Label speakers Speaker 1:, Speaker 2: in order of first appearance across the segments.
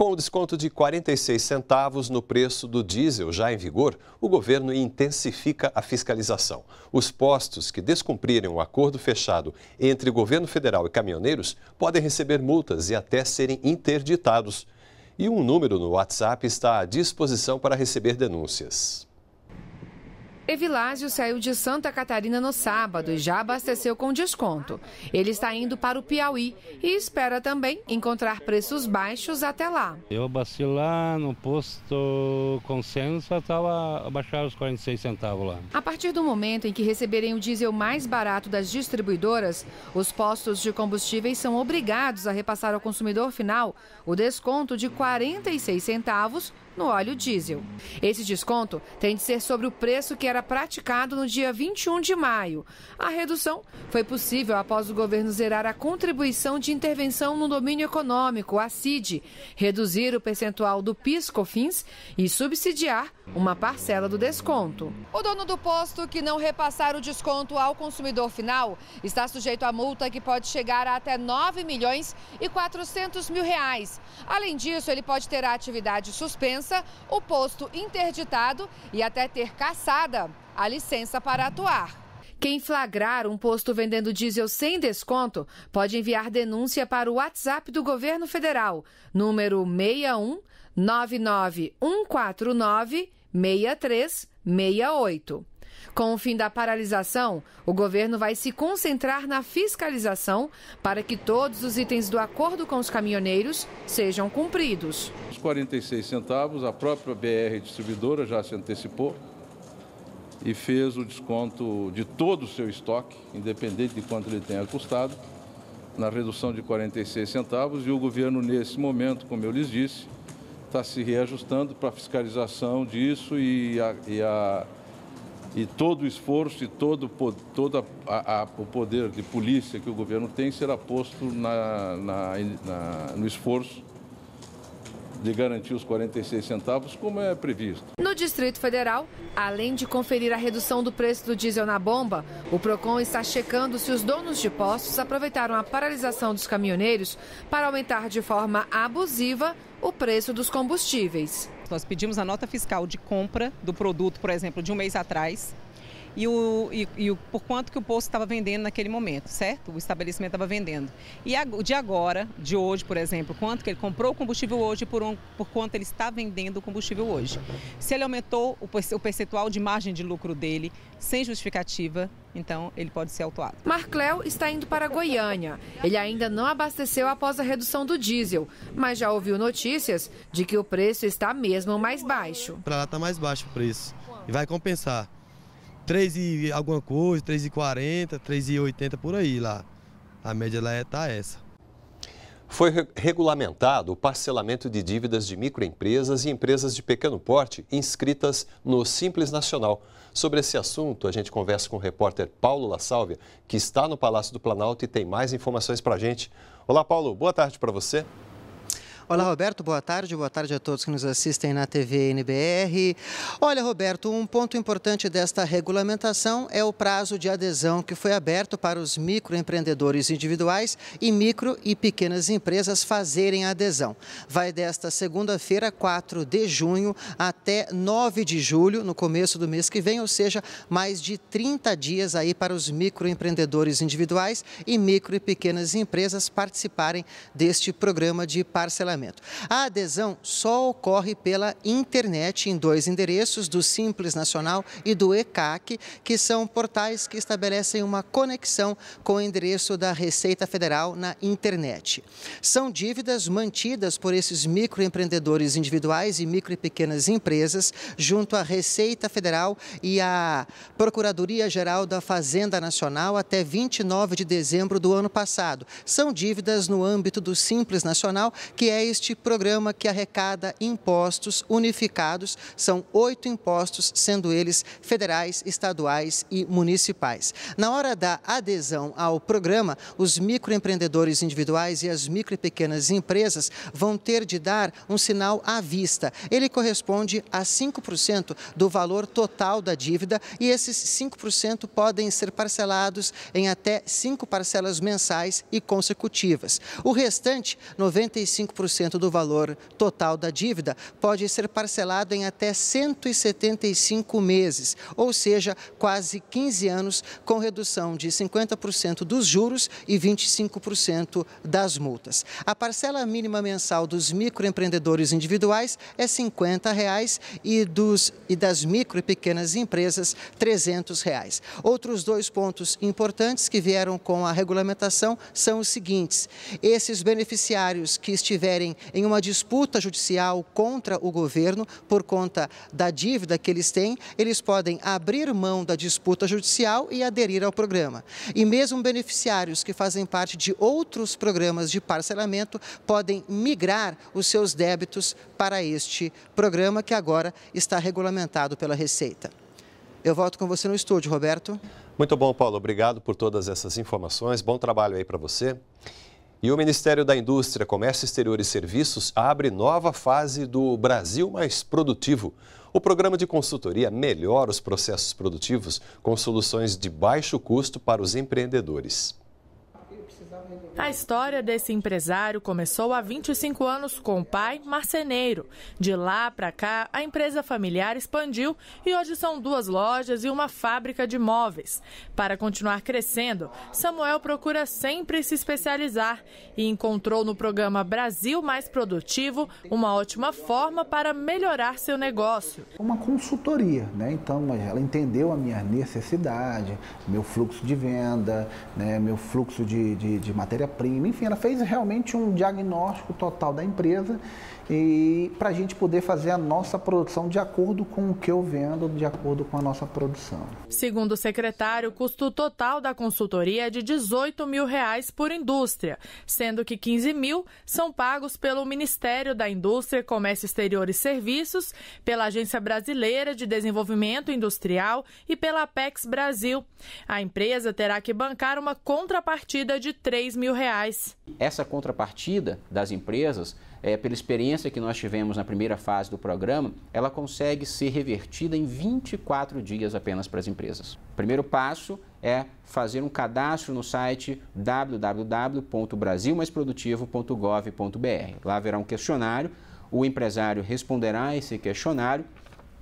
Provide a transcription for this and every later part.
Speaker 1: Com o desconto de 46 centavos no preço do diesel já em vigor, o governo intensifica a fiscalização. Os postos que descumprirem o acordo fechado entre o governo federal e caminhoneiros podem receber multas e até serem interditados. E um número no WhatsApp está à disposição para receber denúncias.
Speaker 2: Evilásio saiu de Santa Catarina no sábado e já abasteceu com desconto. Ele está indo para o Piauí e espera também encontrar preços baixos até lá.
Speaker 1: Eu abasteci lá no posto Consenso, estava baixar os 46 centavos lá.
Speaker 2: A partir do momento em que receberem o diesel mais barato das distribuidoras, os postos de combustíveis são obrigados a repassar ao consumidor final o desconto de 46 centavos no óleo diesel. Esse desconto tem de ser sobre o preço que era praticado no dia 21 de maio. A redução foi possível após o governo zerar a contribuição de intervenção no domínio econômico, a CID, reduzir o percentual do PIS/COFINS e subsidiar uma parcela do desconto. O dono do posto que não repassar o desconto ao consumidor final está sujeito a multa que pode chegar a até 9 milhões e 400 mil reais. Além disso, ele pode ter a atividade suspensa licença, o posto interditado e até ter caçada a licença para atuar. Quem flagrar um posto vendendo diesel sem desconto pode enviar denúncia para o WhatsApp do governo federal, número 61 99149 6368. Com o fim da paralisação, o governo vai se concentrar na fiscalização para que todos os itens do acordo com os caminhoneiros sejam cumpridos.
Speaker 3: Os 46 centavos, a própria BR distribuidora já se antecipou e fez o desconto de todo o seu estoque, independente de quanto ele tenha custado, na redução de 46 centavos. E o governo, nesse momento, como eu lhes disse, está se reajustando para a fiscalização disso e a. E a e todo o esforço e todo, todo a, a, o poder de polícia que o governo tem será posto na, na, na, no esforço de garantir os 46 centavos, como é previsto.
Speaker 2: No Distrito Federal, além de conferir a redução do preço do diesel na bomba, o PROCON está checando se os donos de postos aproveitaram a paralisação dos caminhoneiros para aumentar de forma abusiva o preço dos combustíveis. Nós pedimos a nota fiscal de compra do produto, por exemplo, de um mês atrás, e o, e, e o por quanto que o posto estava vendendo naquele momento, certo? O estabelecimento estava vendendo. E a, de agora, de hoje, por exemplo, quanto que ele comprou o combustível hoje por, um, por quanto ele está vendendo o combustível hoje. Se ele aumentou o, o percentual de margem de lucro dele sem justificativa, então ele pode ser autuado. Marcléo está indo para Goiânia. Ele ainda não abasteceu após a redução do diesel, mas já ouviu notícias de que o preço está mesmo mais baixo.
Speaker 1: Para lá está mais baixo o preço e vai compensar. 3 e alguma coisa, 3 e 40, 3 e 80 por aí lá. A média lá está é, tá essa. Foi regulamentado o parcelamento de dívidas de microempresas e empresas de pequeno porte inscritas no Simples Nacional. Sobre esse assunto, a gente conversa com o repórter Paulo La Sálvia, que está no Palácio do Planalto e tem mais informações para a gente. Olá, Paulo, boa tarde para você.
Speaker 4: Olá, Roberto, boa tarde. Boa tarde a todos que nos assistem na TV NBR. Olha, Roberto, um ponto importante desta regulamentação é o prazo de adesão que foi aberto para os microempreendedores individuais e micro e pequenas empresas fazerem a adesão. Vai desta segunda-feira, 4 de junho, até 9 de julho, no começo do mês que vem, ou seja, mais de 30 dias aí para os microempreendedores individuais e micro e pequenas empresas participarem deste programa de parcelamento a adesão só ocorre pela internet em dois endereços, do Simples Nacional e do ECAC, que são portais que estabelecem uma conexão com o endereço da Receita Federal na internet. São dívidas mantidas por esses microempreendedores individuais e micro e pequenas empresas junto à Receita Federal e à Procuradoria-Geral da Fazenda Nacional até 29 de dezembro do ano passado. São dívidas no âmbito do Simples Nacional, que é este programa que arrecada impostos unificados. São oito impostos, sendo eles federais, estaduais e municipais. Na hora da adesão ao programa, os microempreendedores individuais e as micro e pequenas empresas vão ter de dar um sinal à vista. Ele corresponde a 5% do valor total da dívida e esses 5% podem ser parcelados em até cinco parcelas mensais e consecutivas. O restante, 95% do valor total da dívida pode ser parcelado em até 175 meses, ou seja, quase 15 anos, com redução de 50% dos juros e 25% das multas. A parcela mínima mensal dos microempreendedores individuais é R$ 50,00 e, e das micro e pequenas empresas, R$ Reais. Outros dois pontos importantes que vieram com a regulamentação são os seguintes. Esses beneficiários que estiverem em uma disputa judicial contra o governo por conta da dívida que eles têm, eles podem abrir mão da disputa judicial e aderir ao programa. E mesmo beneficiários que fazem parte de outros programas de parcelamento podem migrar os seus débitos para este programa que agora está regulamentado pela Receita. Eu volto com você no estúdio, Roberto.
Speaker 1: Muito bom, Paulo. Obrigado por todas essas informações. Bom trabalho aí para você. E o Ministério da Indústria, Comércio Exterior e Serviços abre nova fase do Brasil Mais Produtivo. O programa de consultoria melhora os processos produtivos com soluções de baixo custo para os empreendedores.
Speaker 5: A história desse empresário começou há 25 anos com o pai, marceneiro. De lá para cá, a empresa familiar expandiu e hoje são duas lojas e uma fábrica de móveis. Para continuar crescendo, Samuel procura sempre se especializar e encontrou no programa Brasil Mais Produtivo uma ótima forma para melhorar seu negócio.
Speaker 4: Uma consultoria, né? Então, ela entendeu a minha necessidade, meu fluxo de venda, né? meu fluxo de, de, de matéria-prima, enfim, ela fez realmente um diagnóstico total da empresa e para a gente poder fazer a nossa produção de acordo com o que eu vendo, de acordo com a nossa produção.
Speaker 5: Segundo o secretário, o custo total da consultoria é de 18 mil reais por indústria, sendo que 15 mil são pagos pelo Ministério da Indústria, Comércio Exterior e Serviços, pela Agência Brasileira de Desenvolvimento Industrial e pela Apex Brasil. A empresa terá que bancar uma contrapartida de 3 3 mil reais.
Speaker 3: Essa contrapartida das empresas, é, pela experiência que nós tivemos na primeira fase do programa, ela consegue ser revertida em 24 dias apenas para as empresas. O primeiro passo é fazer um cadastro no site www.brasilmaisprodutivo.gov.br. Lá haverá um questionário, o empresário responderá esse questionário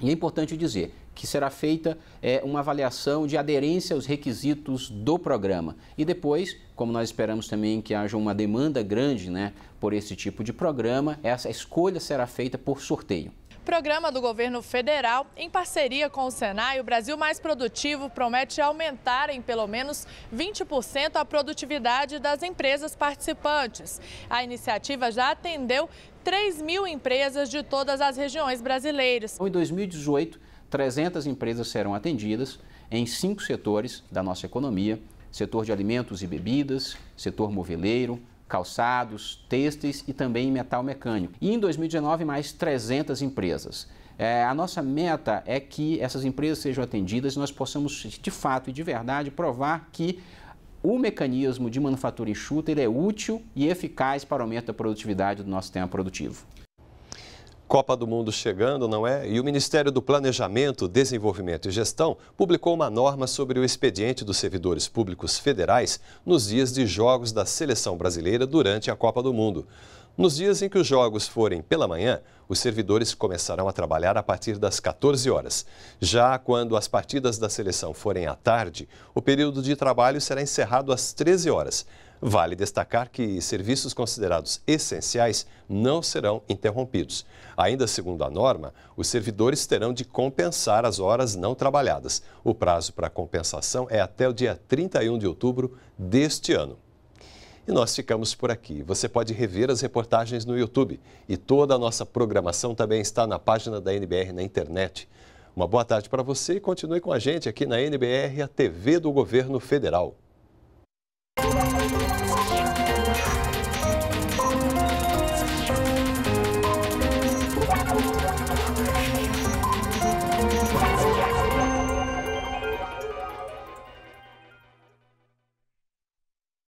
Speaker 3: e é importante dizer que será feita é, uma avaliação de aderência aos requisitos do programa. E depois, como nós esperamos também que haja uma demanda grande né, por esse tipo de programa, essa escolha será feita por sorteio.
Speaker 5: Programa do governo federal, em parceria com o Senai, o Brasil Mais Produtivo promete aumentar em pelo menos 20% a produtividade das empresas participantes. A iniciativa já atendeu 3 mil empresas de todas as
Speaker 3: regiões brasileiras. Em 2018, 300 empresas serão atendidas em cinco setores da nossa economia: setor de alimentos e bebidas, setor moveleiro, calçados, têxteis e também metal mecânico. E em 2019, mais 300 empresas. É, a nossa meta é que essas empresas sejam atendidas e nós possamos, de fato e de verdade, provar que o mecanismo de manufatura enxuta ele é útil e eficaz para o aumento da produtividade do nosso sistema produtivo. Copa do
Speaker 1: Mundo chegando, não é? E o Ministério do Planejamento, Desenvolvimento e Gestão publicou uma norma sobre o expediente dos servidores públicos federais nos dias de jogos da seleção brasileira durante a Copa do Mundo. Nos dias em que os jogos forem pela manhã, os servidores começarão a trabalhar a partir das 14 horas. Já quando as partidas da seleção forem à tarde, o período de trabalho será encerrado às 13 horas. Vale destacar que serviços considerados essenciais não serão interrompidos. Ainda segundo a norma, os servidores terão de compensar as horas não trabalhadas. O prazo para compensação é até o dia 31 de outubro deste ano. E nós ficamos por aqui. Você pode rever as reportagens no YouTube e toda a nossa programação também está na página da NBR na internet. Uma boa tarde para você e continue com a gente aqui na NBR, a TV do Governo Federal.